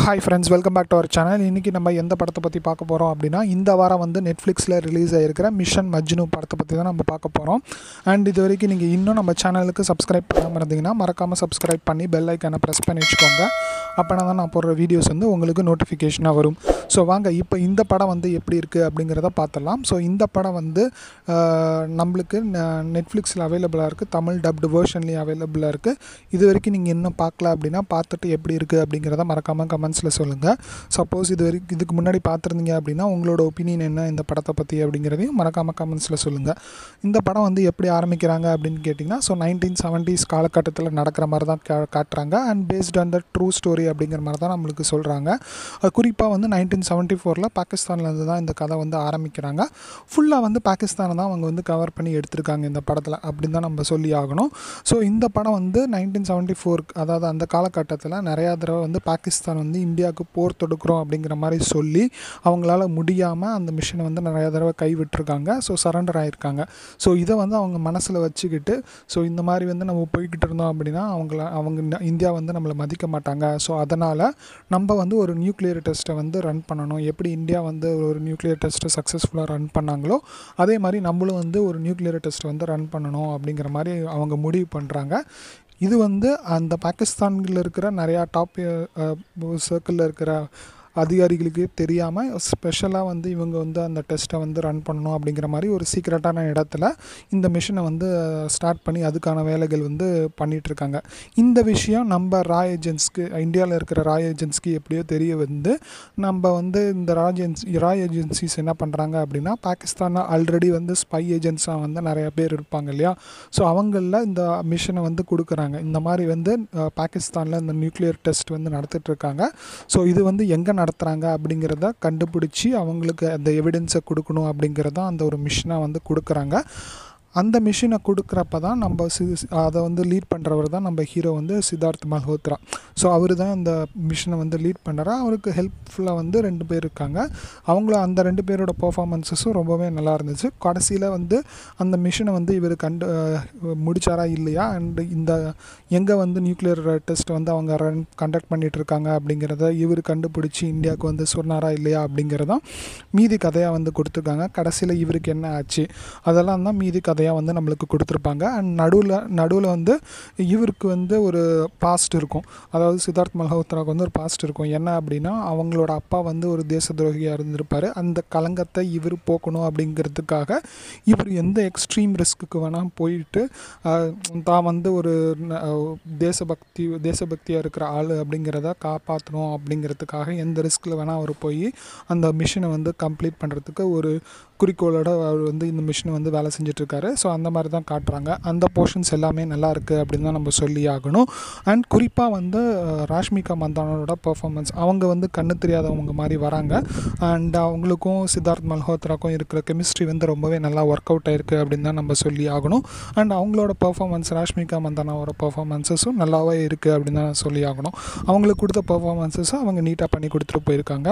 hi friends welcome back to our channel இன்றைக்கி நம்ம எந்த படத்தை பற்றி பார்க்க போகிறோம் அப்படின்னா இந்த வாரம் வந்து நெட்ஃப்ளிக்ஸில் ரிலீஸ் ஆகிருக்கிற மிஷன் மஜ்னு படத்தை பற்றி தான் நம்ம பார்க்க போகிறோம் அண்ட் இது வரைக்கும் நீங்கள் இன்னும் நம்ம சேனலுக்கு சப்ஸ்கிரைப் பண்ணாமல் இருந்தீங்கன்னா மறக்காமல் சப்ஸ்கிரைப் பண்ணி பெல் ஐக்கனை ப்ரெஸ் பண்ணி வச்சுக்கோங்க அப்போனா தான் நான் போடுற வீடியோஸ் வந்து உங்களுக்கு நோட்டிஃபிகேஷனாக வரும் ஸோ வாங்க இப்போ இந்த படம் வந்து எப்படி இருக்குது அப்படிங்கிறத பார்த்துடலாம் ஸோ இந்த படம் வந்து நம்மளுக்கு நெட்ஃப்ளிக்ஸில் அவைலபிளாக இருக்குது தமிழ் டப்டு வேர்ஷன்லேயும் அவைலபிளாக இருக்குது இது வரைக்கும் நீங்கள் இன்னும் பார்க்கல அப்படின்னா பார்த்துட்டு எப்படி இருக்குது அப்படிங்கிறத மறக்காமல் கமெண்ட்ஸில் சொல்லுங்கள் சப்போஸ் இது வரைக்கும் இதுக்கு முன்னாடி பார்த்துருந்தீங்க அப்படின்னா உங்களோட ஒப்பீனியன் என்ன இந்த படத்தை பற்றி அப்படிங்கிறதையும் மறக்காமல் கமெண்ட்ஸில் சொல்லுங்கள் இந்த படம் வந்து எப்படி ஆரம்பிக்கிறாங்க அப்படின்னு கேட்டிங்கன்னா ஸோ நைன்டீன் செவன்ட்டீஸ் காலகட்டத்தில் நடக்கிற மாதிரி தான் காட்டுறாங்க and based on the true story அப்படிங்கிற மாதிரி தான் நம்மளுக்கு சொல்கிறாங்க குறிப்பாக வந்து நைன்டீன் செவன்ட்டி ஃபோரில் பாகிஸ்தான்லேருந்து தான் இந்த கதை வந்து ஆரம்பிக்கிறாங்க ஃபுல்லாக வந்து பாகிஸ்தானை தான் அவங்க வந்து கவர் பண்ணி எடுத்திருக்காங்க இந்த படத்தில் அப்படின்னு தான் நம்ம சொல்லி ஆகணும் ஸோ இந்த படம் வந்து நைன்டீன் செவன்ட்டி ஃபோர் அதாவது அந்த காலகட்டத்தில் நிறையா தடவை வந்து பாகிஸ்தான் வந்து வந்து இந்தியாவுக்கு போர் தொடுக்கிறோம் அப்படிங்கிற மாதிரி சொல்லி அவங்களால முடியாமல் அந்த மிஷினை வந்து நிறையா தடவை கைவிட்டுருக்காங்க ஸோ சரண்டர் ஆகியிருக்காங்க ஸோ இதை வந்து அவங்க மனசில் வச்சுக்கிட்டு ஸோ இந்த மாதிரி வந்து நம்ம போய்கிட்டு இருந்தோம் அப்படின்னா அவங்கள அவங்க இந்தியா வந்து நம்மளை மதிக்க மாட்டாங்க ஸோ அதனால் நம்ம வந்து ஒரு நியூக்ளியர் டெஸ்ட்டை வந்து ரன் பண்ணணும் எப்படி இந்தியா வந்து ஒரு நியூக்ளியர் டெஸ்ட்டை சக்ஸஸ்ஃபுல்லாக ரன் பண்ணாங்களோ அதே மாதிரி நம்மளும் வந்து ஒரு நியூக்ளியர் டெஸ்ட்டை வந்து ரன் பண்ணணும் அப்படிங்கிற மாதிரி அவங்க முடிவு பண்ணுறாங்க இது வந்து அந்த பாகிஸ்தானில் இருக்கிற நிறையா டாப் சர்க்கிளில் இருக்கிற அதிகாரிகளுக்கு தெரியாமல் ஸ்பெஷலாக வந்து இவங்க வந்து அந்த டெஸ்ட்டை வந்து ரன் பண்ணணும் அப்படிங்கிற மாதிரி ஒரு சீக்ரெட்டான இடத்துல இந்த மிஷினை வந்து ஸ்டார்ட் பண்ணி அதுக்கான வேலைகள் வந்து பண்ணிகிட்ருக்காங்க இந்த விஷயம் நம்ம ராய் ஏஜென்ட்ஸ்க்கு இந்தியாவில் இருக்கிற ராய் ஏஜென்ட்ஸ்க்கு எப்படியோ தெரிய வந்து நம்ம வந்து இந்த ராஜ் ராய் ஏஜென்சிஸ் என்ன பண்ணுறாங்க அப்படின்னா பாகிஸ்தானில் ஆல்ரெடி வந்து ஸ்பை ஏஜென்ட்ஸாக வந்து நிறையா பேர் இருப்பாங்க இல்லையா ஸோ அவங்களில் இந்த மிஷனை வந்து கொடுக்குறாங்க இந்த மாதிரி வந்து பாகிஸ்தானில் இந்த நியூக்ளியர் டெஸ்ட் வந்து இருக்காங்க ஸோ இது வந்து எங்கே நடத்துகிறாங்க அப்படிங்கிறத கண்டுபிடிச்சி அவங்களுக்கு அந்த எவிடென்ஸை கொடுக்கணும் அப்படிங்கிறதான் அந்த ஒரு மிஷினாக வந்து கொடுக்குறாங்க அந்த மிஷினை கொடுக்குறப்ப தான் நம்ம சி அதை வந்து லீட் பண்ணுறவர் தான் நம்ம ஹீரோ வந்து சித்தார்த் மல்ஹோத்ரா ஸோ அவர் தான் அந்த மிஷினை வந்து லீட் பண்ணுறா அவருக்கு ஹெல்ப்ஃபுல்லாக வந்து ரெண்டு பேர் இருக்காங்க அவங்கள அந்த ரெண்டு பேரோட பர்ஃபாமன்ஸஸும் ரொம்பவே நல்லா இருந்துச்சு கடைசியில் வந்து அந்த மிஷினை வந்து இவர் கண்டு முடித்தாரா இல்லையா அண்டு இந்த எங்கே வந்து நியூக்ளியர் டெஸ்ட் வந்து அவங்க ரன் கண்டக்ட் பண்ணிகிட்டு இருக்காங்க அப்படிங்கிறத இவர் கண்டுபிடிச்சி இந்தியாவுக்கு வந்து சொன்னாரா இல்லையா அப்படிங்கிறதும் மீதி கதையாக வந்து கொடுத்துருக்காங்க கடைசியில் இவருக்கு என்ன ஆச்சு அதெல்லாம் தான் மீதி கதையாக நிறையா வந்து நம்மளுக்கு கொடுத்துருப்பாங்க அண்ட் நடுவில் நடுவில் வந்து இவருக்கு வந்து ஒரு பாஸ்ட் இருக்கும் அதாவது சித்தார்த் மல்ஹோத்ராவுக்கு வந்து ஒரு பாஸ்ட் இருக்கும் என்ன அப்படின்னா அவங்களோட அப்பா வந்து ஒரு தேச துரோகியாக இருந்திருப்பார் அந்த கலங்கத்தை இவர் போக்கணும் அப்படிங்கிறதுக்காக இவர் எந்த எக்ஸ்ட்ரீம் ரிஸ்க்குக்கு வேணால் போயிட்டு தான் வந்து ஒரு தேசபக்தி தேசபக்தியாக இருக்கிற ஆள் அப்படிங்கிறத காப்பாற்றணும் அப்படிங்கிறதுக்காக எந்த ரிஸ்கில் வேணால் அவர் போய் அந்த மிஷினை வந்து கம்ப்ளீட் பண்ணுறதுக்கு ஒரு குறிக்கோளோட அவர் வந்து இந்த மிஷினை வந்து வேலை செஞ்சிட்ருக்காரு காட்டுறாரு ஸோ அந்த மாதிரி தான் காட்டுறாங்க அந்த போர்ஷன்ஸ் எல்லாமே நல்லா இருக்குது அப்படின்னு தான் நம்ம சொல்லி ஆகணும் அண்ட் குறிப்பாக வந்து ராஷ்மிகா மந்தானோட பர்ஃபார்மன்ஸ் அவங்க வந்து கண்ணு தெரியாதவங்க மாதிரி வராங்க அண்ட் அவங்களுக்கும் சித்தார்த் மல்ஹோத்ராக்கும் இருக்கிற கெமிஸ்ட்ரி வந்து ரொம்பவே நல்லா ஒர்க் அவுட் ஆயிருக்கு அப்படின்னு தான் நம்ம சொல்லி ஆகணும் அண்ட் அவங்களோட பர்ஃபார்மன்ஸ் ராஷ்மிகா மந்தானாவோட பர்ஃபார்மன்ஸஸும் நல்லாவே இருக்குது அப்படின்னு தான் சொல்லி ஆகணும் அவங்களுக்கு கொடுத்த பர்ஃபார்மன்ஸஸும் அவங்க நீட்டாக பண்ணி கொடுத்துட்டு போயிருக்காங்க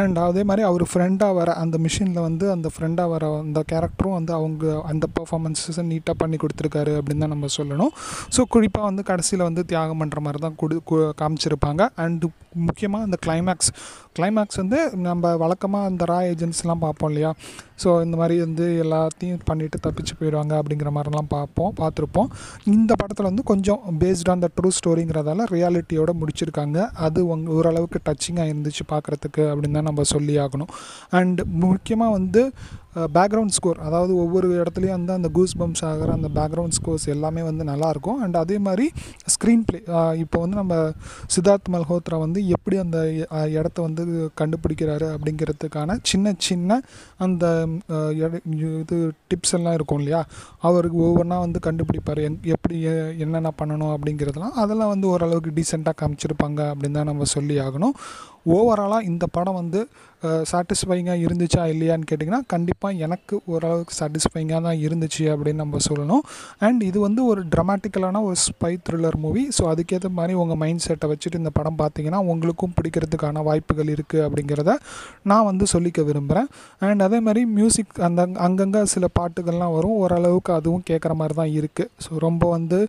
அண்ட் அதே மாதிரி அவர் ஃப்ரெண்டாக வர அந்த மிஷினில் வந்து அந்த ஃப்ரெண்டாக வர அந்த கேரக்டரும் வந்து அவங்க அந்த பர்ஃபார்மன்ஸ் பர்ஃபார்மன்ஸஸை நீட்டாக பண்ணி கொடுத்துருக்காரு அப்படின்னு தான் நம்ம சொல்லணும் ஸோ குறிப்பாக வந்து கடைசியில் வந்து தியாகம் பண்ணுற மாதிரி தான் கொடு காமிச்சிருப்பாங்க அண்டு முக்கியமாக அந்த கிளைமேக்ஸ் கிளைமேக்ஸ் வந்து நம்ம வழக்கமாக அந்த ரா ஏஜென்ட்ஸ்லாம் பார்ப்போம் இல்லையா ஸோ இந்த மாதிரி வந்து எல்லாத்தையும் பண்ணிவிட்டு தப்பிச்சு போயிடுவாங்க அப்படிங்கிற மாதிரிலாம் பார்ப்போம் பார்த்துருப்போம் இந்த படத்தில் வந்து கொஞ்சம் பேஸ்ட் ஆன் த ட்ரூ ஸ்டோரிங்கிறதால ரியாலிட்டியோடு முடிச்சிருக்காங்க அது உங் ஓரளவுக்கு டச்சிங்காக இருந்துச்சு பார்க்குறதுக்கு அப்படின்னு தான் நம்ம சொல்லி ஆகணும் அண்ட் முக்கியமாக வந்து பேக்ரவுண்ட் ஸ்கோர் அதாவது ஒவ்வொரு இடத்துலையும் வந்து அந்த கூஸ் பம்ப்ஸ் ஆகிற அந்த பேக்ரவுண்ட் ஸ்கோர்ஸ் எல்லாமே வந்து நல்லாயிருக்கும் அண்ட் அதே மாதிரி ஸ்க்ரீன் ப்ளே இப்போ வந்து நம்ம சித்தார்த் மல்ஹோத்ரா வந்து எப்படி அந்த இடத்த வந்து கண்டுபிடிக்கிறாரு அப்படிங்கிறதுக்கான சின்ன சின்ன அந்த இது டிப்ஸ் எல்லாம் இருக்கும் இல்லையா அவருக்கு ஒவ்வொன்றா வந்து கண்டுபிடிப்பார் எங் எப்படி என்னென்ன பண்ணணும் அப்படிங்கிறதுலாம் அதெல்லாம் வந்து ஓரளவுக்கு டீசெண்டாக காமிச்சிருப்பாங்க அப்படின்னு தான் நம்ம சொல்லி ஆகணும் ஓவராலாக இந்த படம் வந்து சாட்டிஸ்ஃபைங்காக இருந்துச்சா இல்லையான்னு கேட்டிங்கன்னா கண்டிப்பாக எனக்கு ஓரளவுக்கு சாட்டிஸ்ஃபைங்காக தான் இருந்துச்சு அப்படின்னு நம்ம சொல்லணும் அண்ட் இது வந்து ஒரு ட்ரமாட்டிக்கலான ஒரு ஸ்பை த்ரில்லர் மூவி ஸோ அதுக்கேற்ற மாதிரி உங்கள் மைண்ட் செட்டை வச்சுட்டு இந்த படம் பார்த்தீங்கன்னா உங்களுக்கும் பிடிக்கிறதுக்கான வாய்ப்புகள் இருக்குது அப்படிங்கிறத நான் வந்து சொல்லிக்க விரும்புகிறேன் அண்ட் அதே மாதிரி மியூசிக் அந்த அங்கங்கே சில பாட்டுகள்லாம் வரும் ஓரளவுக்கு அதுவும் கேட்குற மாதிரி தான் இருக்குது ஸோ ரொம்ப வந்து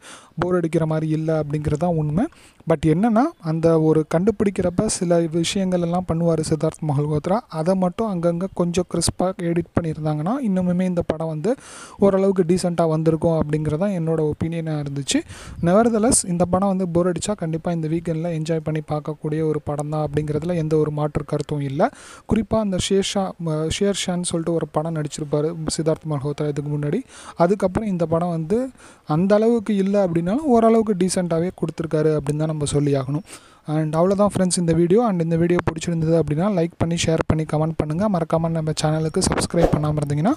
போர் அடிக்கிற மாதிரி இல்லை அப்படிங்கிறது தான் உண்மை பட் என்னென்னா அந்த ஒரு கண்டுபிடிக்கிறப்ப சில விஷயங்கள் எல்லாம் பண்ணுவார் சித்தார்த் மல்ஹோத்ரா அதை மட்டும் அங்கங்கே கொஞ்சம் கிறிஸ்பாக எடிட் பண்ணியிருந்தாங்கன்னா இன்னுமுமே இந்த படம் வந்து ஓரளவுக்கு டீசெண்டாக வந்திருக்கும் அப்படிங்கிறதா என்னோடய ஒப்பீனியனாக இருந்துச்சு நெவர்தலஸ் இந்த படம் வந்து போர் அடித்தா கண்டிப்பாக இந்த வீக்கெண்டில் என்ஜாய் பண்ணி பார்க்கக்கூடிய ஒரு படம் தான் அப்படிங்கிறதுல எந்த ஒரு மாற்று கருத்தும் இல்லை குறிப்பாக அந்த ஷேர்ஷா ஷேர்ஷான்னு சொல்லிட்டு ஒரு படம் நடிச்சிருப்பார் சித்தார்த் மகோத்ரா இதுக்கு முன்னாடி அதுக்கப்புறம் இந்த படம் வந்து அந்த அளவுக்கு இல்லை அப்படின்னாலும் ஓரளவுக்கு டீசெண்டாகவே கொடுத்துருக்காரு அப்படின்னு நம்ம சொல்லி ஆகணும் அண்ட் அவ்வளோதான் ஃப்ரெண்ட்ஸ் இந்த வீடியோ அண்ட் இந்த வீடியோ பிடிச்சிருந்தது அப்படின்னா லைக் பண்ணி ஷேர் பண்ணி கமெண்ட் பண்ணுங்கள் மறக்காமல் நம்ம சேனலுக்கு சப்ஸ்கிரைப் பண்ணாமல் இருந்தீங்கன்னா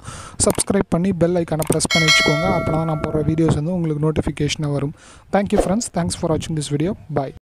சப்ஸ்கிரைப் பண்ணி பெல் ஐக்கானை ப்ரெஸ் பண்ணி வச்சுக்கோங்க அப்போனா நான் போடுற வீடியோஸ் வந்து உங்களுக்கு நோட்டிஃபிகேஷனாக வரும் தேங்க்யூ ஃப்ரெண்ட்ஸ் தேங்க்ஸ் ஃபார் வாட்சிங் திஸ் வீடியோ பாய்